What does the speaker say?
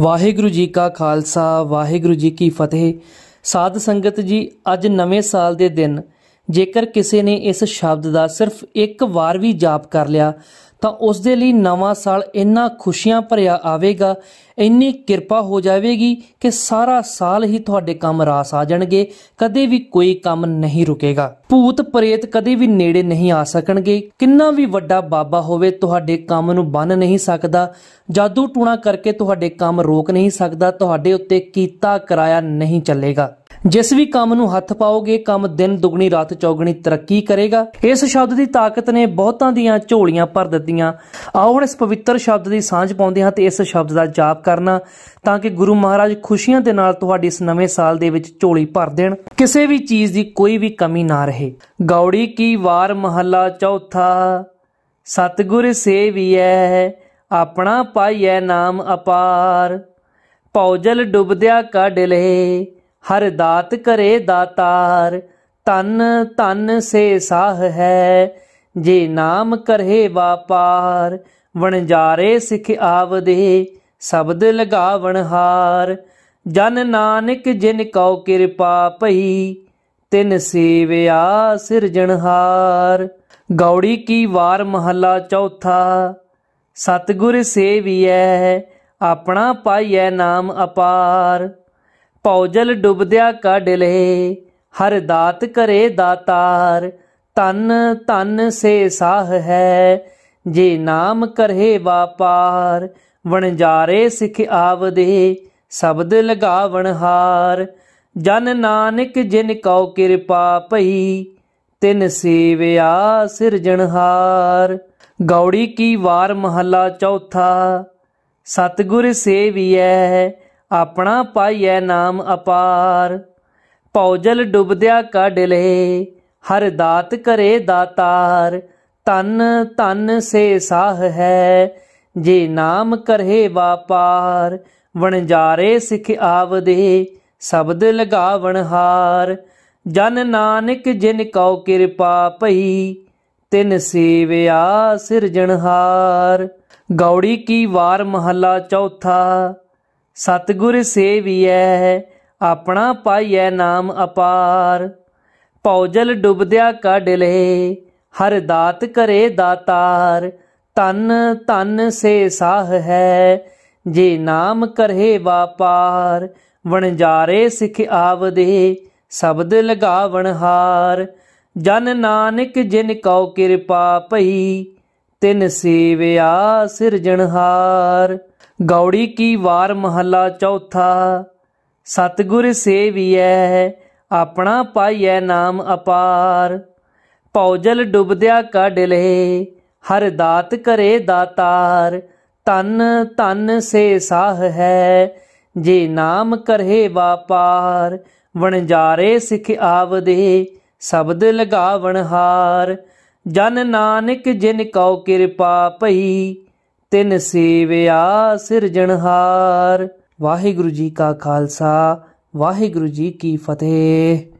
ਵਾਹਿਗੁਰੂ ਜੀ ਕਾ ਖਾਲਸਾ ਵਾਹਿਗੁਰੂ ਜੀ ਕੀ ਫਤਿਹ ਸਾਧ ਸੰਗਤ ਜੀ ਅੱਜ ਨਵੇਂ ਸਾਲ ਦੇ ਦਿਨ ਜੇਕਰ ਕਿਸੇ ਨੇ ਇਸ ਸ਼ਬਦ ਦਾ ਸਿਰਫ ਇੱਕ ਵਾਰ ਵੀ ਜਾਪ ਕਰ ਲਿਆ ਤਾਂ ਉਸ ਦੇ ਲਈ ਨਵਾਂ ਸਾਲ ਇੰਨਾ ਖੁਸ਼ੀਆਂ ਭਰਿਆ ਆਵੇਗਾ ਇੰਨੀ ਕਿਰਪਾ ਹੋ ਜਾਵੇਗੀ ਕਿ ਸਾਰਾ ਸਾਲ ਹੀ ਤੁਹਾਡੇ ਕੰਮ ਰਾਸ ਆ ਜਾਣਗੇ ਕਦੇ ਵੀ ਕੋਈ ਕੰਮ ਨਹੀਂ ਰੁਕੇਗਾ ਭੂਤ ਪ੍ਰੇਤ ਕਦੇ ਵੀ ਨੇੜੇ ਨਹੀਂ ਆ ਸਕਣਗੇ ਕਿੰਨਾ ਵੀ ਵੱਡਾ ਬਾਬਾ ਹੋਵੇ ਤੁਹਾਡੇ ਕੰਮ ਨੂੰ ਬੰਨ ਨਹੀਂ ਸਕਦਾ ਜਾਦੂ ਟੂਣਾ ਕਰਕੇ ਤੁਹਾਡੇ ਕੰਮ ਰੋਕ ਨਹੀਂ ਸਕਦਾ ਤੁਹਾਡੇ ਉੱਤੇ ਕੀਤਾ ਕਰਾਇਆ ਨਹੀਂ ਚੱਲੇਗਾ ਜਿਸ ਵੀ ਕੰਮ ਨੂੰ ਹੱਥ ਪਾਓਗੇ ਕੰਮ ਦਿਨ ਦੁਗਣੀ ਰਾਤ ਚੌਗਣੀ ਤਰੱਕੀ ਕਰੇਗਾ ਇਸ ਸ਼ਬਦ ਦੀ ਤਾਕਤ ਨੇ ਬਹੁਤਾਂ ਦੀਆਂ ਝੋਲੀਆਂ ਭਰ ਦਿੱਤੀਆਂ ਆਓ ਹੁਣ ਇਸ ਪਵਿੱਤਰ ਸ਼ਬਦ ਦੀ ਸਾਂਝ ਪਾਉਂਦੇ ਹਾਂ ਤੇ ਇਸ ਸ਼ਬਦ ਦਾ ਜਾਪ ਕਰਨਾ ਤਾਂ ਕਿ ਗੁਰੂ ਮਹਾਰਾਜ ਖੁਸ਼ੀਆਂ ਦੇ ਨਾਲ ਤੁਹਾਡੀ ਇਸ ਨਵੇਂ ਸਾਲ ਦੇ ਵਿੱਚ ਝੋਲੀ ਭਰ ਦੇਣ ਕਿਸੇ ਵੀ ਚੀਜ਼ ਦੀ ਕੋਈ ਵੀ ਕਮੀ ਨਾ ਰਹੇ ਗੌੜੀ ਕੀ ਵਾਰ ਮਹੱਲਾ ਚੌਥਾ ਸਤਗੁਰ ਸੇਵੀਐ ਆਪਣਾ ਪਾਈਐ ਨਾਮ ਅਪਾਰ ਪੌਜਲ ਡੁੱਬਦਿਆ ਕਾ ਲਏ ਹਰ ਦਾਤ ਕਰੇ ਦਾਤਾਰ ਤਨ ਤਨ ਸੇ ਸਾਹ ਹੈ ਜੇ ਨਾਮ ਕਰੇ ਵਾਪਾਰ ਵਣਜਾਰੇ ਸਿਖ ਆਵਦੇ ਸ਼ਬਦ ਲਗਾਵਣ ਹਾਰ ਜਨ ਨਾਨਕ ਜਿਨ ਕਉ ਕਿਰਪਾ ਪਈ ਤਿਨ ਸੇਵਿਆ ਸਿਰਜਣਹਾਰ ਗੌੜੀ ਕੀ ਵਾਰ ਮਹੱਲਾ ਚੌਥਾ ਸਤਗੁਰ ਸੇਵੀਐ ਆਪਣਾ ਪਾਈਐ ਨਾਮ ਅਪਾਰ ਪੌਜਲ ਡੁੱਬਦਿਆ ਕਾ ਲਏ ਹਰ ਦਾਤ ਕਰੇ ਦਾਤਾਰ ਤਨ ਤਨ ਸੇ ਸਾਹ ਹੈ ਜੇ ਨਾਮ ਕਰੇ ਵਾਪਾਰ ਵਣਜਾਰੇ ਸਿਖ ਆਵਦੇ ਸ਼ਬਦ ਲਗਾਵਣ ਹਾਰ ਜਨ ਨਾਨਕ ਜਿਨ ਕਉ ਕਿਰਪਾ ਪਈ ਤਿਨ ਸੇਵਿਆ ਸਿਰਜਣਹਾਰ ਗੌੜੀ ਕੀ ਵਾਰ ਮਹੱਲਾ ਚੌਥਾ ਸਤਗੁਰ ਸੇਵੀਐ ਆਪਣਾ ਪਾਈਐ ਨਾਮ ਅਪਾਰ ਪੌਜਲ ਡੁੱਬਦਿਆ ਕੱਢ ਲੇ ਹਰ ਦਾਤ ਕਰੇ ਦਾਤਾਰ ਤਨ ਤਨ ਸੇ ਸਾਹ ਹੈ ਜੇ ਨਾਮ ਕਰੇ ਵਾਪਾਰ ਵਣਜਾਰੇ ਸਿਖ ਆਵਦੇ ਸ਼ਬਦ ਲਗਾਵਣ ਹਾਰ ਜਨ ਨਾਨਕ ਜਿਨ ਕਉ ਕਿਰਪਾ ਪਈ ਤਿਨ ਸੇਵਿਆ ਸਿਰਜਣਹਾਰ ਗੌੜੀ ਕੀ ਵਾਰ ਮਹੱਲਾ ਚੌਥਾ ਸਤਗੁਰ ਸੇਵੀਐ ਆਪਣਾ ਪਾਈਐ ਨਾਮ ਅਪਾਰ ਪੌਜਲ ਡੁੱਬਦਿਆ ਕੱਢ ਲੇ ਹਰ ਦਾਤ ਕਰੇ ਦਾਤਾਰ ਤਨ ਤਨ ਸੇ ਸਾਹ ਹੈ ਜੇ ਨਾਮ ਕਰੇ ਵਾਪਾਰ ਵਣਜਾਰੇ ਸਿਖ ਆਵਦੇ ਸ਼ਬਦ ਲਗਾਵਣ ਹਾਰ ਜਨ ਨਾਨਕ ਜਿਨ ਕਉ ਕਿਰਪਾ ਪਈ ਤਿਨ ਸੇਵਿਆ ਸਿਰਜਣਹਾਰ ਗੌੜੀ ਕੀ ਵਾਰ ਮਹੱਲਾ ਚੌਥਾ ਸਤਗੁਰ ਸੇਵੀਐ ਆਪਣਾ ਪਾਈਐ ਨਾਮ ਅਪਾਰ ਪੌਜਲ ਡੁੱਬਦਿਆ ਕੱਢ ਲਏ ਹਰ ਦਾਤ ਕਰੇ ਦਾਤਾਰ ਤਨ ਤਨ ਸੇ ਸਾਹ ਹੈ ਜੇ ਨਾਮ ਕਰੇ ਵਾਪਾਰ ਵਣਜਾਰੇ ਸਿਖ ਆਵਦੇ ਸ਼ਬਦ ਲਗਾਵਣ ਹਾਰ ਜਨ ਨਾਨਕ ਜਿਨ ਕਉ ਕਿਰਪਾ ਪਈ ਤਿੰਨ ਸੇਵਿਆ ਸਿਰਜਣਹਾਰ ਵਾਹਿਗੁਰੂ ਜੀ ਕਾ ਖਾਲਸਾ ਵਾਹਿਗੁਰੂ ਜੀ ਕੀ ਫਤਿਹ